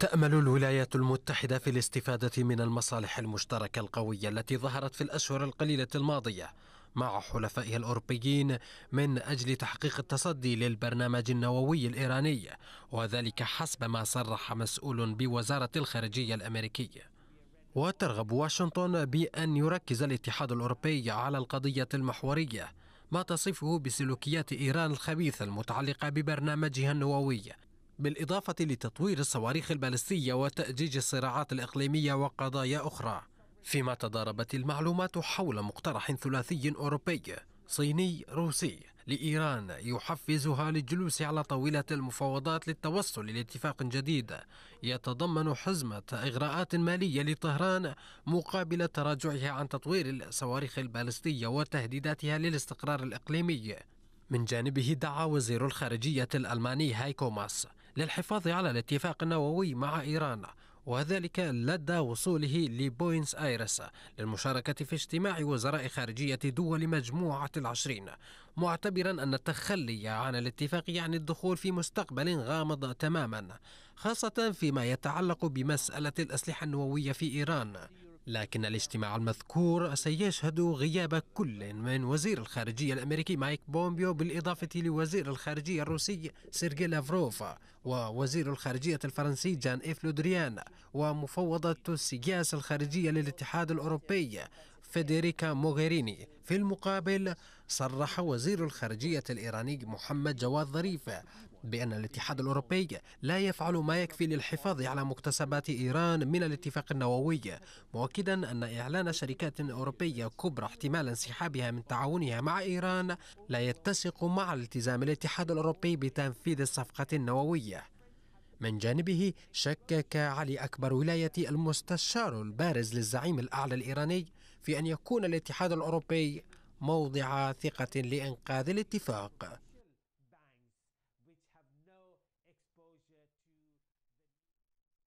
تأمل الولايات المتحدة في الاستفادة من المصالح المشتركة القوية التي ظهرت في الأشهر القليلة الماضية مع حلفائها الأوروبيين من أجل تحقيق التصدي للبرنامج النووي الإيراني وذلك حسب ما صرح مسؤول بوزارة الخارجية الأمريكية وترغب واشنطن بأن يركز الاتحاد الأوروبي على القضية المحورية ما تصفه بسلوكيات إيران الخبيثة المتعلقة ببرنامجها النووي بالإضافة لتطوير الصواريخ البالستية وتأجيج الصراعات الإقليمية وقضايا أخرى فيما تضاربت المعلومات حول مقترح ثلاثي أوروبي صيني روسي لإيران يحفزها للجلوس على طاولة المفاوضات للتوصل لاتفاق جديد يتضمن حزمة إغراءات مالية لطهران مقابل تراجعها عن تطوير الصواريخ البالستية وتهديداتها للاستقرار الإقليمي من جانبه دعا وزير الخارجية الألماني هايكو ماس للحفاظ على الاتفاق النووي مع إيران وذلك لدى وصوله لبوينس آيرس للمشاركة في اجتماع وزراء خارجية دول مجموعة العشرين معتبرا أن التخلي عن الاتفاق يعني الدخول في مستقبل غامض تماما خاصة فيما يتعلق بمسألة الأسلحة النووية في إيران لكن الاجتماع المذكور سيشهد غياب كل من وزير الخارجية الأمريكي مايك بومبيو بالإضافة لوزير الخارجية الروسي سيرجي لافروف ووزير الخارجية الفرنسي جان إيف لودريان ومفوضة السياسة الخارجية للاتحاد الأوروبي فيدريكا موغيريني في المقابل صرح وزير الخارجية الإيراني محمد جواد ظريف بأن الاتحاد الأوروبي لا يفعل ما يكفي للحفاظ على مكتسبات إيران من الاتفاق النووي مؤكدا أن إعلان شركات أوروبية كبرى احتمال انسحابها من تعاونها مع إيران لا يتسق مع التزام الاتحاد الأوروبي بتنفيذ الصفقة النووية من جانبه شكك علي أكبر ولاية المستشار البارز للزعيم الأعلى الإيراني في أن يكون الاتحاد الأوروبي موضع ثقة لإنقاذ الاتفاق